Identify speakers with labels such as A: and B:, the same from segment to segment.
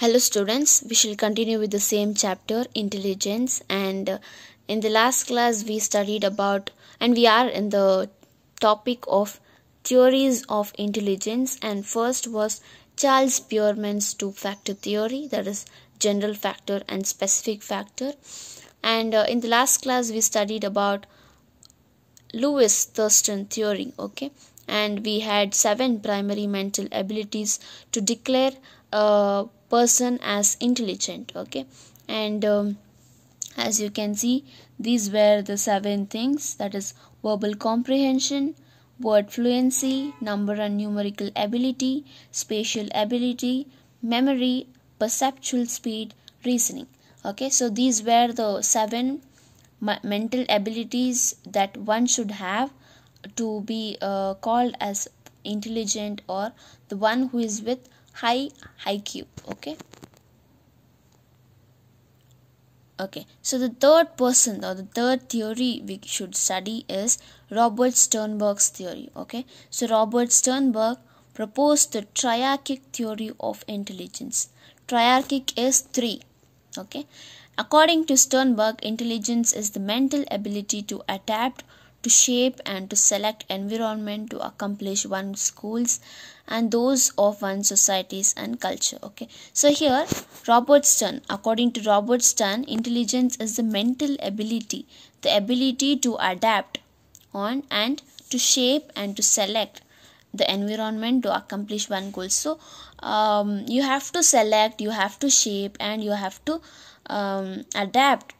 A: Hello students, we shall continue with the same chapter intelligence and uh, in the last class we studied about and we are in the topic of theories of intelligence and first was Charles Spearman's two factor theory that is general factor and specific factor and uh, in the last class we studied about Lewis Thurston theory okay and we had seven primary mental abilities to declare uh, person as intelligent okay and um, as you can see these were the seven things that is verbal comprehension word fluency number and numerical ability spatial ability memory perceptual speed reasoning okay so these were the seven mental abilities that one should have to be uh, called as intelligent or the one who is with high IQ. Okay. Okay, so the third person or the third theory we should study is Robert Sternberg's theory. Okay, so Robert Sternberg proposed the triarchic theory of intelligence. Triarchic is three. Okay, according to Sternberg, intelligence is the mental ability to adapt to shape and to select environment to accomplish one's goals and those of one's societies and culture okay so here robert stern according to robert stern intelligence is the mental ability the ability to adapt on and to shape and to select the environment to accomplish one goal so um, you have to select you have to shape and you have to um, adapt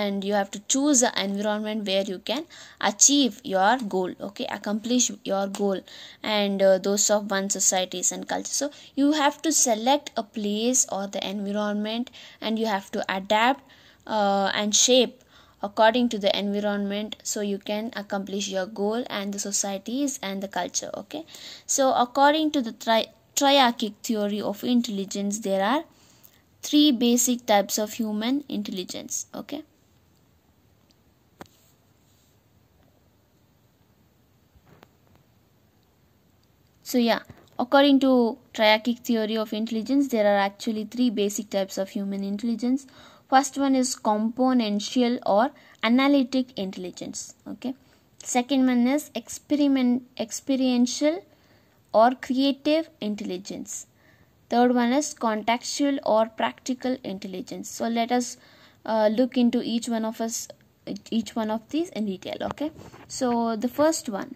A: and you have to choose the environment where you can achieve your goal okay accomplish your goal and uh, those of one societies and culture so you have to select a place or the environment and you have to adapt uh, and shape according to the environment so you can accomplish your goal and the societies and the culture okay so according to the tri- triarchic theory of intelligence there are three basic types of human intelligence okay So yeah, according to triarchic theory of intelligence, there are actually three basic types of human intelligence. First one is componential or analytic intelligence. Okay. Second one is experiment experiential or creative intelligence. Third one is contextual or practical intelligence. So let us uh, look into each one of us each one of these in detail okay so the first one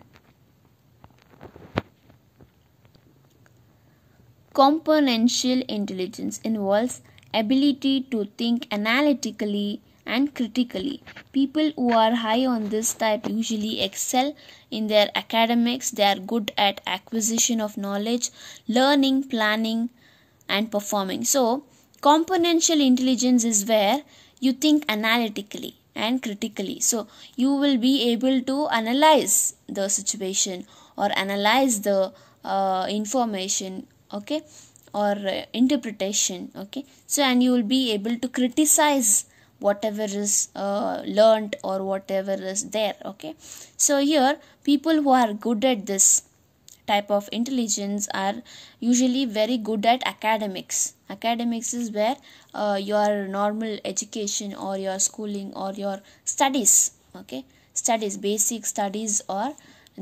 A: Componential intelligence involves ability to think analytically and critically. People who are high on this type usually excel in their academics. They are good at acquisition of knowledge, learning, planning, and performing. So, componential intelligence is where you think analytically and critically. So, you will be able to analyze the situation or analyze the uh, information okay or uh, interpretation okay so and you will be able to criticize whatever is uh, learned or whatever is there okay so here people who are good at this type of intelligence are usually very good at academics academics is where uh, your normal education or your schooling or your studies okay studies basic studies or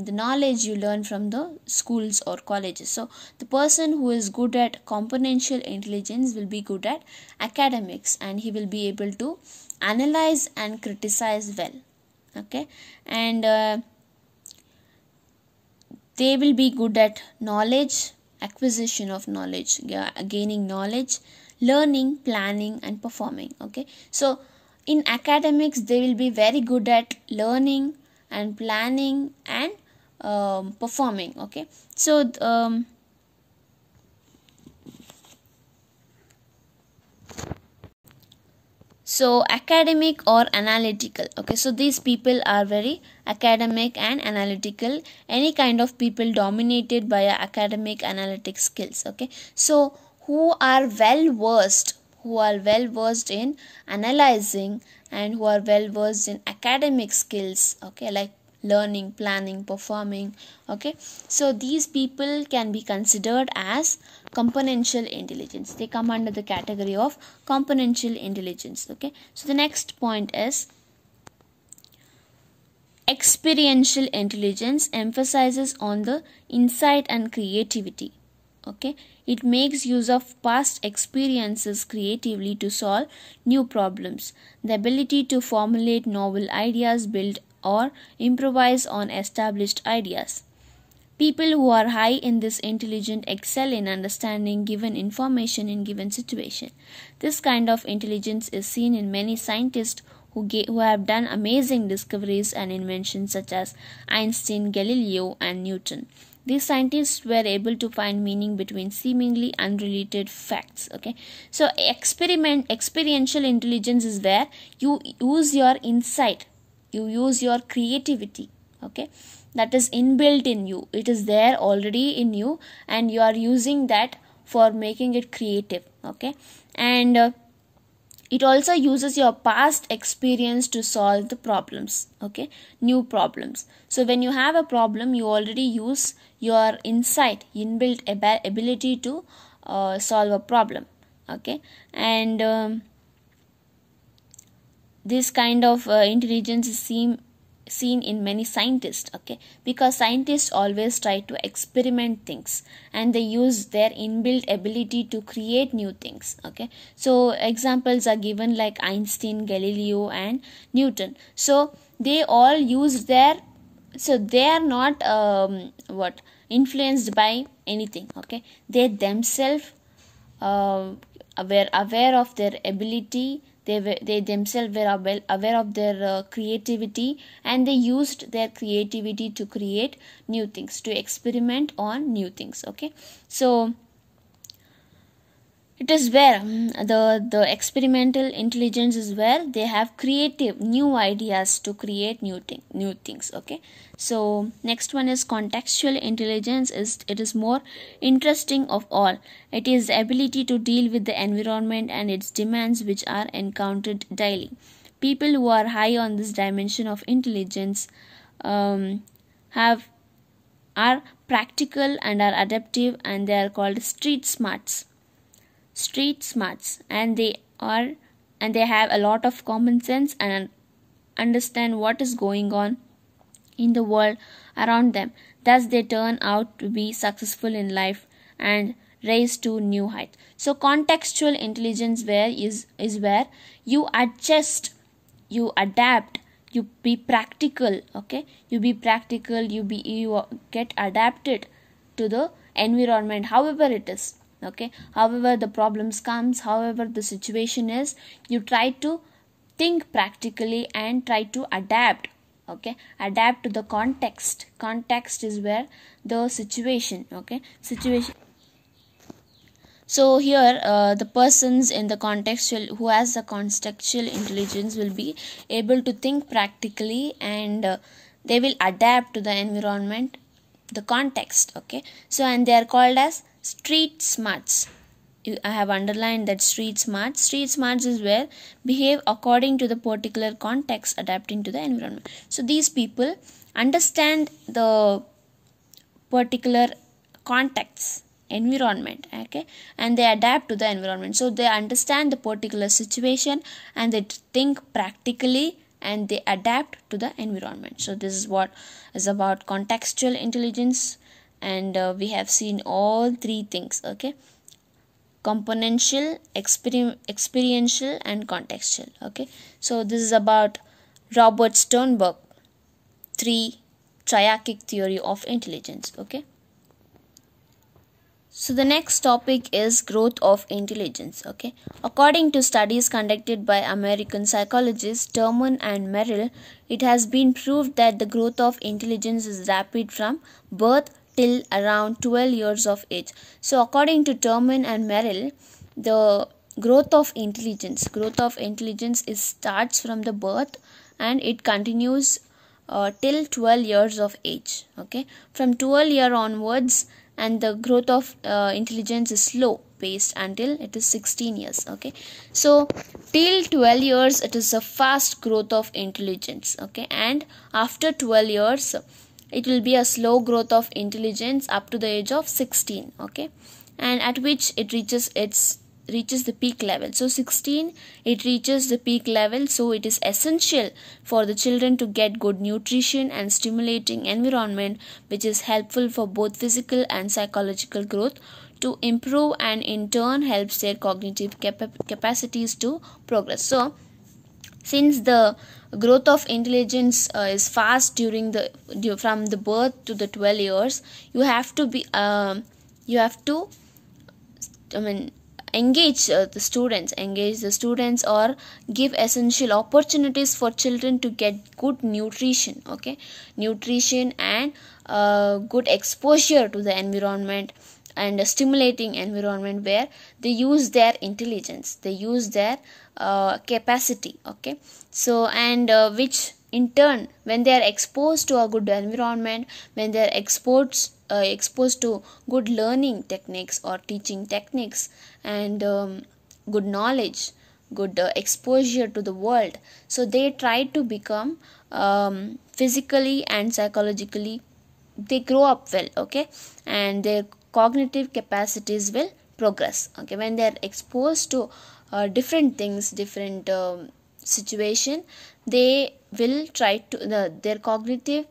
A: the knowledge you learn from the schools or colleges. So, the person who is good at componential intelligence will be good at academics and he will be able to analyze and criticize well. Okay, and uh, they will be good at knowledge, acquisition of knowledge, gaining knowledge, learning, planning, and performing. Okay, so in academics, they will be very good at learning and planning and um, performing okay so um, so academic or analytical okay so these people are very academic and analytical any kind of people dominated by academic analytic skills okay so who are well versed who are well versed in analyzing and who are well versed in academic skills okay like learning planning performing okay so these people can be considered as componential intelligence they come under the category of componential intelligence okay so the next point is experiential intelligence emphasizes on the insight and creativity okay it makes use of past experiences creatively to solve new problems the ability to formulate novel ideas build or improvise on established ideas. People who are high in this intelligence excel in understanding given information in given situation. This kind of intelligence is seen in many scientists who, who have done amazing discoveries and inventions such as Einstein, Galileo, and Newton. These scientists were able to find meaning between seemingly unrelated facts. Okay, so experiment experiential intelligence is where you use your insight you use your creativity okay that is inbuilt in you it is there already in you and you are using that for making it creative okay and uh, it also uses your past experience to solve the problems okay new problems so when you have a problem you already use your insight inbuilt ab- ability to uh, solve a problem okay and um, this kind of uh, intelligence is seen seen in many scientists okay because scientists always try to experiment things and they use their inbuilt ability to create new things okay so examples are given like einstein galileo and newton so they all used their so they are not um, what influenced by anything okay they themselves uh, were aware of their ability they, were, they themselves were aware, aware of their uh, creativity and they used their creativity to create new things, to experiment on new things. Okay, so it is where um, the the experimental intelligence is where they have creative new ideas to create new thing, new things okay so next one is contextual intelligence is it is more interesting of all it is the ability to deal with the environment and its demands which are encountered daily people who are high on this dimension of intelligence um, have are practical and are adaptive and they are called street smarts street smarts and they are and they have a lot of common sense and understand what is going on in the world around them thus they turn out to be successful in life and raise to new heights so contextual intelligence where is is where you adjust you adapt you be practical okay you be practical you be you get adapted to the environment however it is okay however the problems comes however the situation is you try to think practically and try to adapt okay adapt to the context context is where the situation okay situation so here uh, the persons in the contextual who has the contextual intelligence will be able to think practically and uh, they will adapt to the environment the context okay so and they are called as street smarts. I have underlined that street smarts. Street smarts is where behave according to the particular context, adapting to the environment. So these people understand the particular context environment okay and they adapt to the environment so they understand the particular situation and they think practically and they adapt to the environment so this is what is about contextual intelligence and uh, we have seen all three things okay componential experiential and contextual okay so this is about robert sternberg three triarchic theory of intelligence okay so the next topic is growth of intelligence okay according to studies conducted by american psychologists Terman and merrill it has been proved that the growth of intelligence is rapid from birth till around 12 years of age. So, according to Terman and Merrill, the growth of intelligence growth of intelligence is starts from the birth and it continues uh, till 12 years of age okay from 12 year onwards and the growth of uh, intelligence is slow paced until it is 16 years okay so till 12 years it is a fast growth of intelligence okay and after 12 years it will be a slow growth of intelligence up to the age of 16 okay and at which it reaches its reaches the peak level so 16 it reaches the peak level so it is essential for the children to get good nutrition and stimulating environment which is helpful for both physical and psychological growth to improve and in turn helps their cognitive cap- capacities to progress so since the growth of intelligence uh, is fast during the from the birth to the 12 years you have to be uh, you have to i mean engage uh, the students engage the students or give essential opportunities for children to get good nutrition okay nutrition and uh, good exposure to the environment and a stimulating environment where they use their intelligence they use their uh, capacity okay so and uh, which in turn when they are exposed to a good environment when they are exposed uh, exposed to good learning techniques or teaching techniques and um, good knowledge good uh, exposure to the world so they try to become um, physically and psychologically they grow up well okay and their cognitive capacities will progress okay when they are exposed to uh, different things different um, situation they will try to the, their cognitive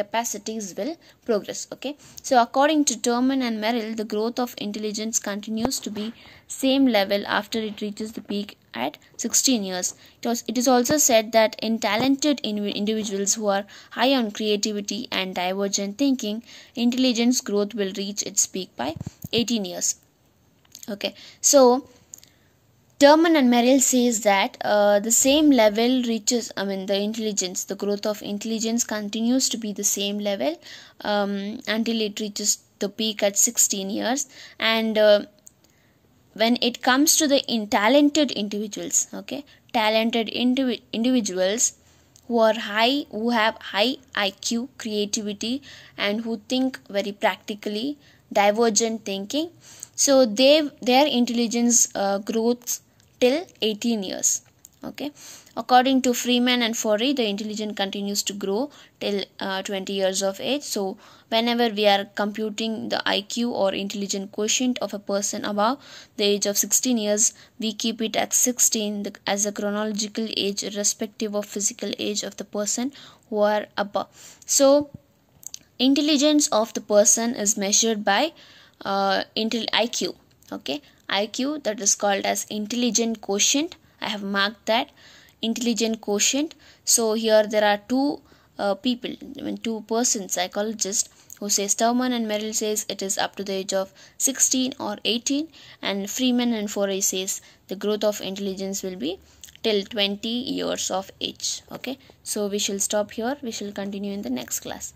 A: capacities will progress okay so according to Terman and Merrill the growth of intelligence continues to be same level after it reaches the peak at 16 years it, was, it is also said that in talented individuals who are high on creativity and divergent thinking intelligence growth will reach its peak by 18 years okay so German and Merrill says that uh, the same level reaches, I mean, the intelligence, the growth of intelligence continues to be the same level um, until it reaches the peak at 16 years. And uh, when it comes to the in talented individuals, okay, talented indiv- individuals who are high, who have high IQ, creativity, and who think very practically, divergent thinking so they their intelligence uh, growth till 18 years okay according to freeman and forey the intelligence continues to grow till uh, 20 years of age so whenever we are computing the iq or intelligence quotient of a person above the age of 16 years we keep it at 16 as a chronological age irrespective of physical age of the person who are above so intelligence of the person is measured by uh, intel iq okay IQ that is called as intelligent quotient. I have marked that intelligent quotient. So here there are two uh, people, I mean two person psychologists who say Sturman and Merrill says it is up to the age of 16 or 18 and Freeman and Foray says the growth of intelligence will be till 20 years of age okay so we shall stop here we shall continue in the next class